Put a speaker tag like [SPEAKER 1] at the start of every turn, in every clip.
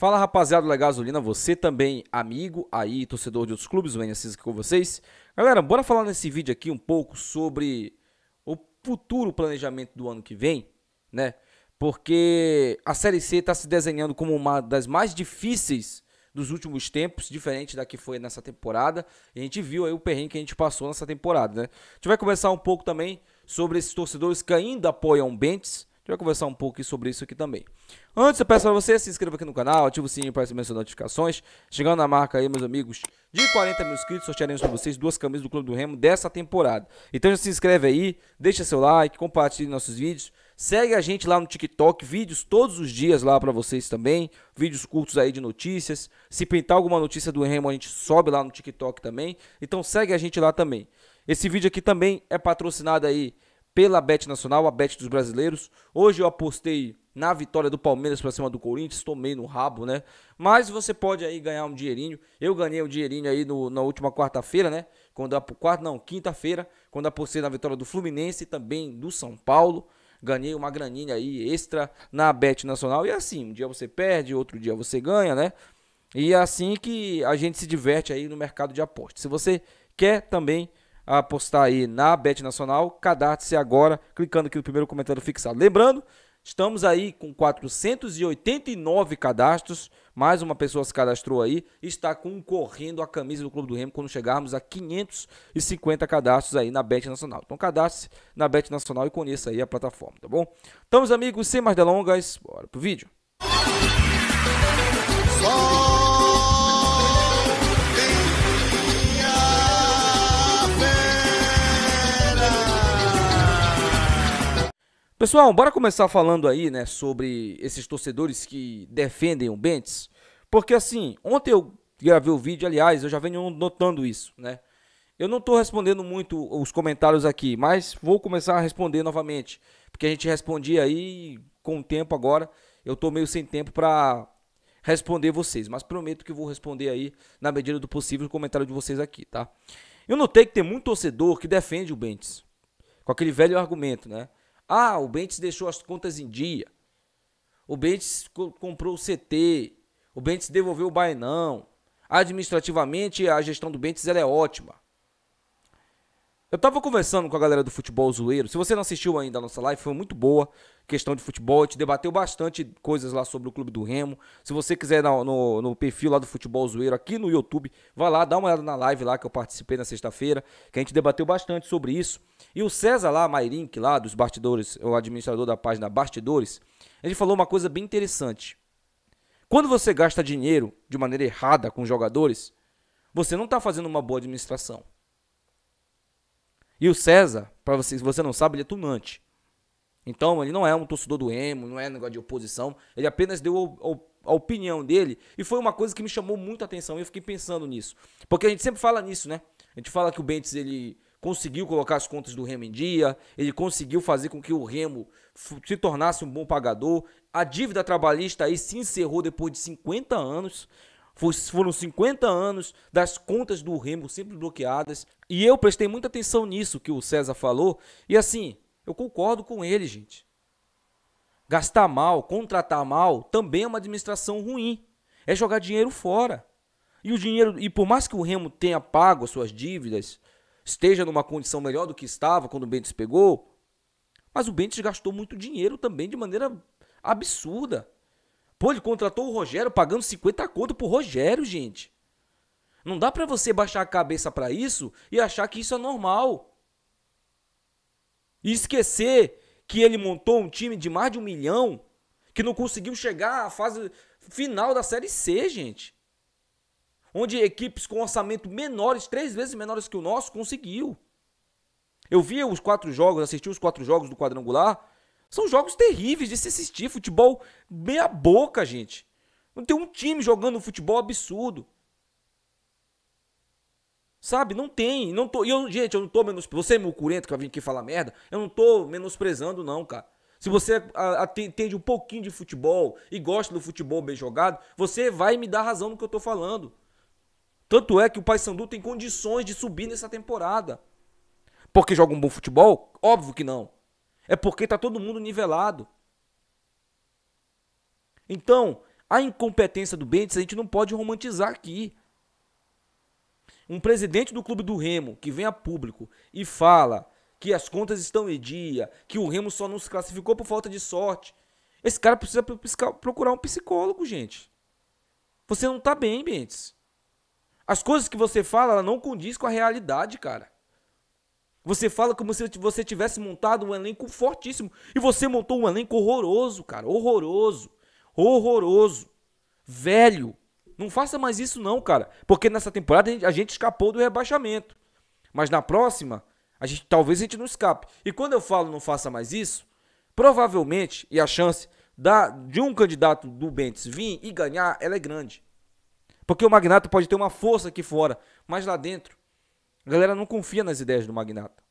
[SPEAKER 1] Fala rapaziada da Gasolina, você também amigo aí, torcedor de outros clubes, o Enes com vocês. Galera, bora falar nesse vídeo aqui um pouco sobre o futuro planejamento do ano que vem, né? Porque a Série C está se desenhando como uma das mais difíceis dos últimos tempos, diferente da que foi nessa temporada. E a gente viu aí o perrengue que a gente passou nessa temporada, né? A gente vai começar um pouco também sobre esses torcedores que ainda apoiam o Bentes, já conversar um pouco sobre isso aqui também. Antes, eu peço para você se inscreva aqui no canal, ativa o sininho para receber as notificações. Chegando na marca aí, meus amigos, de 40 mil inscritos, sortearemos para vocês duas camisas do Clube do Remo dessa temporada. Então já se inscreve aí, deixa seu like, compartilhe nossos vídeos. Segue a gente lá no TikTok, vídeos todos os dias lá para vocês também, vídeos curtos aí de notícias. Se pintar alguma notícia do Remo, a gente sobe lá no TikTok também. Então segue a gente lá também. Esse vídeo aqui também é patrocinado aí pela Bet Nacional, a Bet dos Brasileiros. Hoje eu apostei na vitória do Palmeiras para cima do Corinthians, tomei no rabo, né? Mas você pode aí ganhar um dinheirinho. Eu ganhei um dinheirinho aí no, na última quarta-feira, né? Quando a quarta, não, quinta-feira, quando apostei na vitória do Fluminense e também do São Paulo. Ganhei uma graninha aí extra na Bet Nacional. E é assim, um dia você perde, outro dia você ganha, né? E é assim que a gente se diverte aí no mercado de apostas. Se você quer também a apostar aí na Bet Nacional, cadastre-se agora clicando aqui no primeiro comentário fixado. Lembrando, estamos aí com 489 cadastros, mais uma pessoa se cadastrou aí, está concorrendo a camisa do Clube do Remo quando chegarmos a 550 cadastros aí na Bet Nacional. Então cadastre-se na Bet Nacional e conheça aí a plataforma, tá bom? Então, meus amigos, sem mais delongas, bora pro vídeo. Pessoal, bora começar falando aí, né, sobre esses torcedores que defendem o Bentes, porque assim, ontem eu gravei o vídeo, aliás, eu já venho notando isso, né? Eu não estou respondendo muito os comentários aqui, mas vou começar a responder novamente, porque a gente respondia aí com o tempo agora, eu estou meio sem tempo para responder vocês, mas prometo que vou responder aí na medida do possível o comentário de vocês aqui, tá? Eu notei que tem muito torcedor que defende o Bentes, com aquele velho argumento, né? Ah, o Bentes deixou as contas em dia. O Bentes comprou o CT. O Bentes devolveu o Bainão. Administrativamente, a gestão do Bentes é ótima. Eu tava conversando com a galera do futebol zoeiro. Se você não assistiu ainda a nossa live, foi muito boa. Questão de futebol, a gente debateu bastante coisas lá sobre o Clube do Remo. Se você quiser no, no, no perfil lá do Futebol Zoeiro aqui no YouTube, vai lá, dá uma olhada na live lá que eu participei na sexta-feira, que a gente debateu bastante sobre isso. E o César lá, Mairink, lá dos bastidores, o administrador da página Bastidores, ele falou uma coisa bem interessante. Quando você gasta dinheiro de maneira errada com jogadores, você não está fazendo uma boa administração. E o César, para você, se você não sabe, ele é tunante. Então, ele não é um torcedor do emo, não é um negócio de oposição. Ele apenas deu a, a opinião dele. E foi uma coisa que me chamou muita atenção. E eu fiquei pensando nisso. Porque a gente sempre fala nisso, né? A gente fala que o Bentes, ele conseguiu colocar as contas do Remo em dia, ele conseguiu fazer com que o Remo se tornasse um bom pagador. A dívida trabalhista aí se encerrou depois de 50 anos. Foram 50 anos das contas do Remo sempre bloqueadas. E eu prestei muita atenção nisso que o César falou. E assim, eu concordo com ele, gente. Gastar mal, contratar mal, também é uma administração ruim. É jogar dinheiro fora. E o dinheiro, e por mais que o Remo tenha pago as suas dívidas, esteja numa condição melhor do que estava quando o Bentes pegou, mas o Bentes gastou muito dinheiro também de maneira absurda. Pô, ele contratou o Rogério pagando 50 conto pro Rogério, gente. Não dá para você baixar a cabeça para isso e achar que isso é normal. E esquecer que ele montou um time de mais de um milhão que não conseguiu chegar à fase final da Série C, gente. Onde equipes com orçamento menores, três vezes menores que o nosso, conseguiu. Eu vi os quatro jogos, assisti os quatro jogos do quadrangular são jogos terríveis de se assistir. Futebol meia boca, gente. Não tem um time jogando um futebol absurdo. Sabe? Não tem. Não tô, eu, gente, eu não tô menosprezando. Você é meu curento que vai vir aqui falar merda. Eu não tô menosprezando, não, cara. Se você entende um pouquinho de futebol e gosta do futebol bem jogado, você vai me dar razão no que eu tô falando. Tanto é que o Paysandu tem condições de subir nessa temporada. Porque joga um bom futebol? Óbvio que não. É porque está todo mundo nivelado. Então, a incompetência do Bentes a gente não pode romantizar aqui. Um presidente do clube do Remo que vem a público e fala que as contas estão em dia, que o Remo só não se classificou por falta de sorte. Esse cara precisa procurar um psicólogo, gente. Você não está bem, Bentes. As coisas que você fala, ela não condiz com a realidade, cara. Você fala como se você tivesse montado um elenco fortíssimo. E você montou um elenco horroroso, cara. Horroroso. Horroroso. Velho. Não faça mais isso, não, cara. Porque nessa temporada a gente escapou do rebaixamento. Mas na próxima, a gente, talvez a gente não escape. E quando eu falo não faça mais isso, provavelmente, e a chance da, de um candidato do Bentes vir e ganhar, ela é grande. Porque o Magnato pode ter uma força aqui fora, mas lá dentro a galera não confia nas ideias do magnata.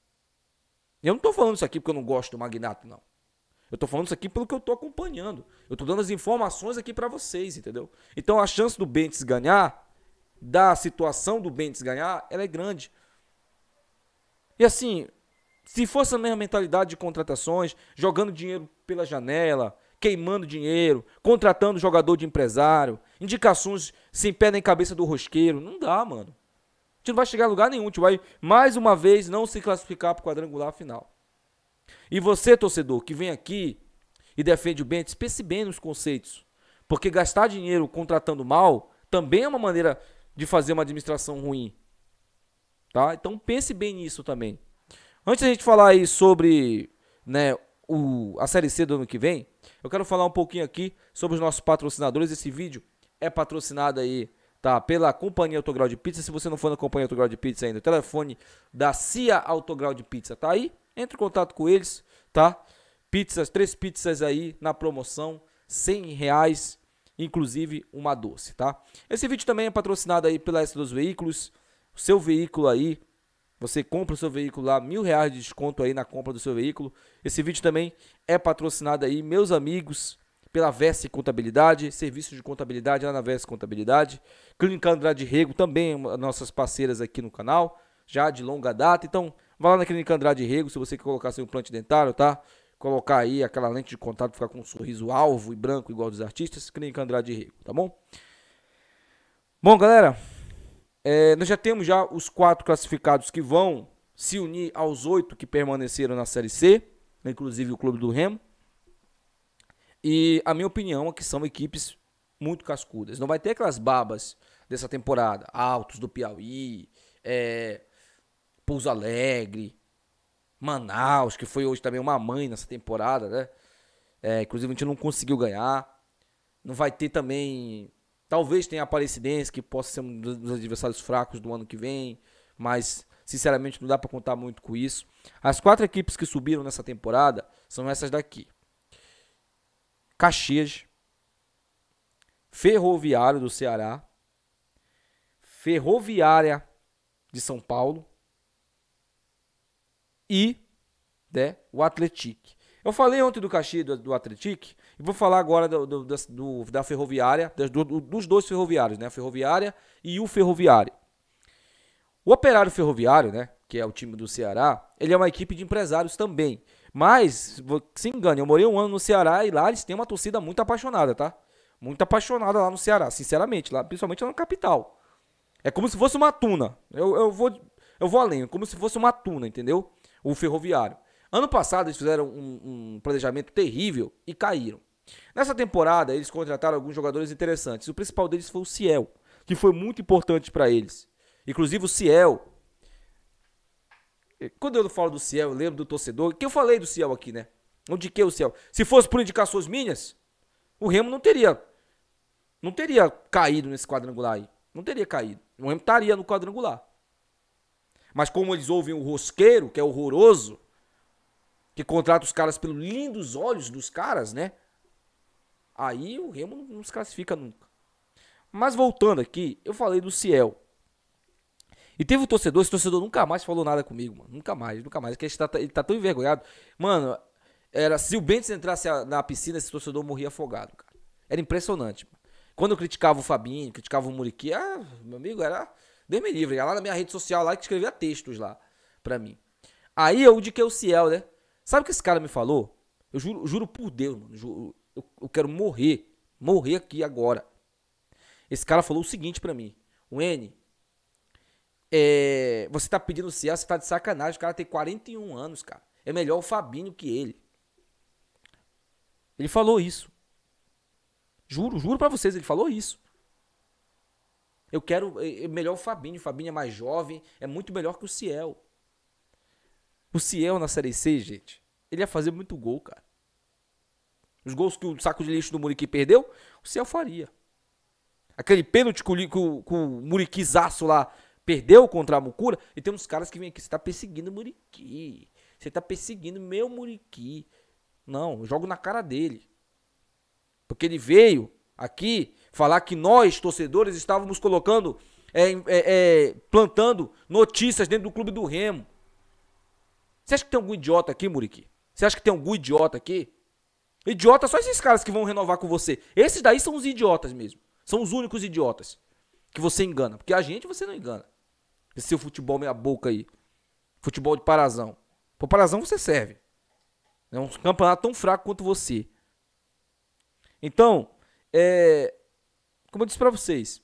[SPEAKER 1] E eu não estou falando isso aqui porque eu não gosto do magnata, não. Eu estou falando isso aqui pelo que eu estou acompanhando. Eu estou dando as informações aqui para vocês, entendeu? Então a chance do Bentes ganhar, da situação do Bentes ganhar, ela é grande. E assim, se fosse a mesma mentalidade de contratações, jogando dinheiro pela janela, queimando dinheiro, contratando jogador de empresário, indicações sem pé nem cabeça do rosqueiro, não dá, mano. A gente não vai chegar a lugar nenhum, a gente vai mais uma vez não se classificar para o quadrangular final. E você, torcedor, que vem aqui e defende o Bentes, pense bem nos conceitos. Porque gastar dinheiro contratando mal também é uma maneira de fazer uma administração ruim. Tá? Então pense bem nisso também. Antes da gente falar aí sobre né, o, a Série C do ano que vem, eu quero falar um pouquinho aqui sobre os nossos patrocinadores. Esse vídeo é patrocinado aí tá? Pela Companhia Autograu de Pizza. Se você não for na Companhia Autograu de Pizza ainda, o telefone da CIA Autograu de Pizza tá aí. Entre em contato com eles, tá? Pizzas, três pizzas aí na promoção, 100 reais, inclusive uma doce, tá? Esse vídeo também é patrocinado aí pela S2 Veículos. O seu veículo aí, você compra o seu veículo lá, mil reais de desconto aí na compra do seu veículo. Esse vídeo também é patrocinado aí, meus amigos pela Veste Contabilidade, serviço de contabilidade lá na Veste Contabilidade, Clínica Andrade Rego, também é nossas parceiras aqui no canal, já de longa data. Então, vá lá na Clínica Andrade Rego, se você quer colocar seu implante dentário, tá? Colocar aí aquela lente de contato, ficar com um sorriso alvo e branco igual dos artistas, Clínica Andrade Rego, tá bom? Bom, galera, é, nós já temos já os quatro classificados que vão se unir aos oito que permaneceram na Série C, né, inclusive o Clube do Remo. E a minha opinião é que são equipes muito cascudas. Não vai ter aquelas babas dessa temporada. Altos do Piauí, é, Pouso Alegre, Manaus, que foi hoje também uma mãe nessa temporada, né? É, inclusive a gente não conseguiu ganhar. Não vai ter também. Talvez tenha a Aparecidense, que possa ser um dos adversários fracos do ano que vem, mas sinceramente não dá para contar muito com isso. As quatro equipes que subiram nessa temporada são essas daqui. Caxias, Ferroviário do Ceará, Ferroviária de São Paulo e né, o Atletique. Eu falei ontem do Caxias do, do Atletique e vou falar agora do, do, do da Ferroviária, dos dois ferroviários, né? A Ferroviária e o Ferroviário. O Operário Ferroviário, né, que é o time do Ceará, ele é uma equipe de empresários também. Mas, se engane, eu morei um ano no Ceará e lá eles têm uma torcida muito apaixonada, tá? Muito apaixonada lá no Ceará, sinceramente, lá, principalmente lá na capital. É como se fosse uma tuna. Eu, eu, vou, eu vou além, é como se fosse uma tuna, entendeu? O ferroviário. Ano passado eles fizeram um, um planejamento terrível e caíram. Nessa temporada eles contrataram alguns jogadores interessantes. O principal deles foi o Ciel, que foi muito importante para eles. Inclusive o Ciel quando eu falo do Ciel, eu lembro do torcedor, que eu falei do Ciel aqui, né? Onde que é o Ciel? Se fosse por indicações minhas, o Remo não teria não teria caído nesse quadrangular aí. Não teria caído. O Remo estaria no quadrangular. Mas como eles ouvem o rosqueiro, que é horroroso, que contrata os caras pelos lindos olhos dos caras, né? Aí o Remo não se classifica nunca. Mas voltando aqui, eu falei do Ciel. E teve um torcedor, esse torcedor nunca mais falou nada comigo, mano. Nunca mais, nunca mais. Que ele tá, ele tá tão envergonhado. Mano, era se o Bentes entrasse na piscina, esse torcedor morria afogado, cara. Era impressionante. Mano. Quando eu criticava o Fabinho, criticava o Muriqui, ah, meu amigo, era. Deus me livre. Ia lá na minha rede social lá que escrevia textos lá pra mim. Aí eu indiquei é o Ciel, né? Sabe o que esse cara me falou? Eu juro, juro por Deus, mano. eu, eu quero morrer. Morrer aqui agora. Esse cara falou o seguinte para mim. O N, é, você tá pedindo Ciel, você tá de sacanagem. O cara tem 41 anos, cara. É melhor o Fabinho que ele. Ele falou isso. Juro, juro para vocês, ele falou isso. Eu quero é, é melhor o Fabinho. O Fabinho é mais jovem, é muito melhor que o Ciel. O Ciel na Série C, gente, ele ia fazer muito gol, cara. Os gols que o saco de lixo do Muriqui perdeu, o Ciel faria. Aquele pênalti com, com, com o Muriquizaço lá perdeu contra a Mucura, e tem uns caras que vêm aqui, você tá perseguindo o Muriqui. Você tá perseguindo meu Muriqui. Não, eu jogo na cara dele. Porque ele veio aqui falar que nós, torcedores, estávamos colocando, é, é, é, plantando notícias dentro do clube do Remo. Você acha que tem algum idiota aqui, Muriqui? Você acha que tem algum idiota aqui? Idiota só esses caras que vão renovar com você. Esses daí são os idiotas mesmo. São os únicos idiotas que você engana. Porque a gente você não engana. Esse seu futebol meia boca aí. Futebol de parazão. Pro parazão você serve. É um campeonato tão fraco quanto você. Então, é, como eu disse para vocês,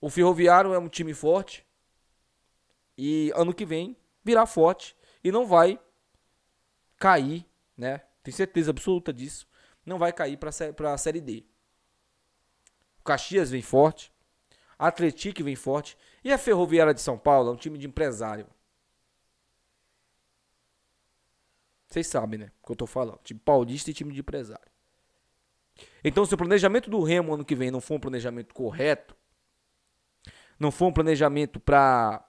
[SPEAKER 1] o Ferroviário é um time forte e ano que vem virá forte e não vai cair, né? Tenho certeza absoluta disso. Não vai cair para a Série D. O Caxias vem forte, a Atletique vem forte. E a Ferroviária de São Paulo é um time de empresário. Vocês sabem, né? O que eu tô falando. Time paulista e time de empresário. Então, se o planejamento do Remo ano que vem não for um planejamento correto, não for um planejamento para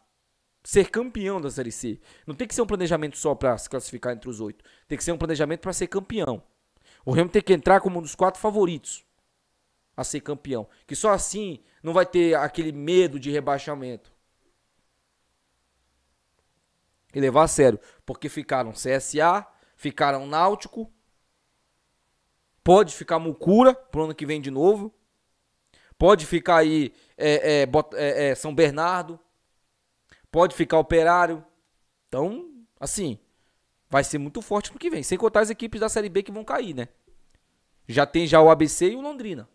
[SPEAKER 1] ser campeão da Série C, não tem que ser um planejamento só para se classificar entre os oito. Tem que ser um planejamento para ser campeão. O Remo tem que entrar como um dos quatro favoritos a ser campeão. Que só assim não vai ter aquele medo de rebaixamento. E levar a sério. Porque ficaram CSA, ficaram Náutico. Pode ficar Mucura pro ano que vem de novo. Pode ficar aí é, é, é, é, São Bernardo. Pode ficar Operário. Então, assim, vai ser muito forte no que vem. Sem contar as equipes da Série B que vão cair, né? Já tem já o ABC e o Londrina.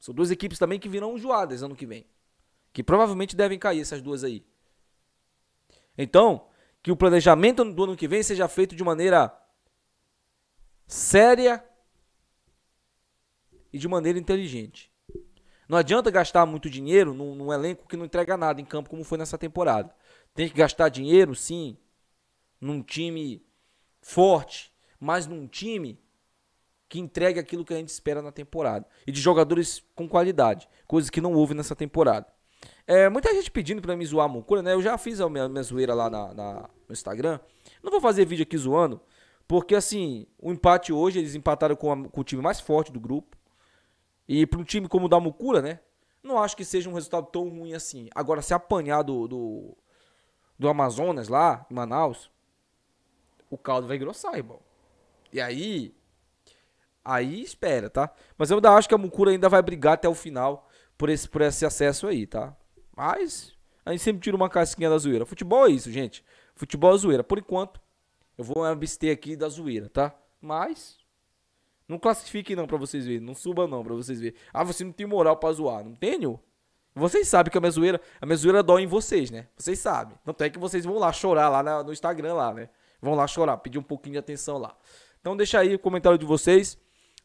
[SPEAKER 1] São duas equipes também que virão enjoadas ano que vem. Que provavelmente devem cair essas duas aí. Então, que o planejamento do ano que vem seja feito de maneira séria e de maneira inteligente. Não adianta gastar muito dinheiro num, num, elenco que não entrega nada em campo, como foi nessa temporada. Tem que gastar dinheiro, sim, num time forte, mas num time que entregue aquilo que a gente espera na temporada. E de jogadores com qualidade, coisas que não houve nessa temporada. É, muita gente pedindo para me zoar a mucura né? Eu já fiz a minha, minha zoeira lá na, na, no Instagram. Não vou fazer vídeo aqui zoando, porque assim, o empate hoje, eles empataram com, a, com o time mais forte do grupo. E para um time como o da Mucura, né? Não acho que seja um resultado tão ruim assim. Agora, se apanhar do, do, do Amazonas lá, em Manaus, o caldo vai engrossar, irmão. E aí, Aí espera, tá? Mas eu ainda acho que a Mucura ainda vai brigar até o final por esse, por esse acesso aí, tá? Mas a gente sempre tira uma casquinha da zoeira. Futebol é isso, gente. Futebol é zoeira. Por enquanto, eu vou abster aqui da zoeira, tá? Mas não classifique não para vocês verem, não suba não para vocês verem. Ah, você não tem moral para zoar, não tenho? Vocês sabem que a minha zoeira, a minha zoeira dói em vocês, né? Vocês sabem. Tanto é que vocês vão lá chorar lá no Instagram lá, né? Vão lá chorar, pedir um pouquinho de atenção lá. Então deixa aí o comentário de vocês.